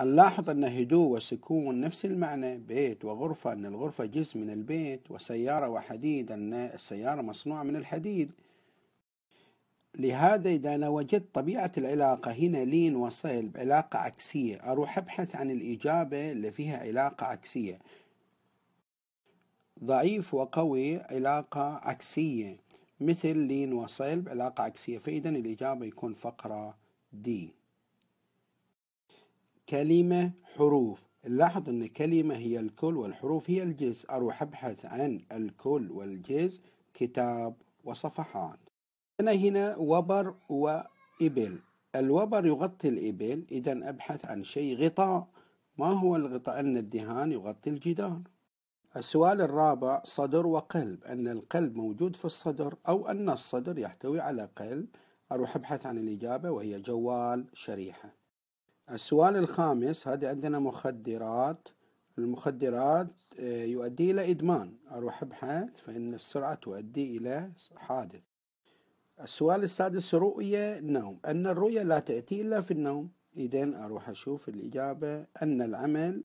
نلاحظ أن هدوء وسكون نفس المعنى بيت وغرفة أن الغرفة جزء من البيت وسيارة وحديد أن السيارة مصنوعة من الحديد لهذا إذا أنا وجدت طبيعة العلاقة هنا لين وصل علاقة عكسية أروح أبحث عن الإجابة اللي فيها علاقة عكسية ضعيف وقوي علاقة عكسية مثل لين وصل علاقة عكسية فإذا الإجابة يكون فقرة دي كلمة حروف لاحظ أن كلمة هي الكل والحروف هي الجزء أروح أبحث عن الكل والجزء كتاب وصفحات أنا هنا وبر وإبل الوبر يغطي الإبل إذا أبحث عن شيء غطاء ما هو الغطاء أن الدهان يغطي الجدار السؤال الرابع صدر وقلب أن القلب موجود في الصدر أو أن الصدر يحتوي على قلب أروح أبحث عن الإجابة وهي جوال شريحة السؤال الخامس هذه عندنا مخدرات المخدرات آه، يؤدي إلى إدمان أروح أبحث فإن السرعة تؤدي إلى حادث السؤال السادس رؤية النوم أن الرؤية لا تأتي إلا في النوم إذن أروح أشوف الإجابة أن العمل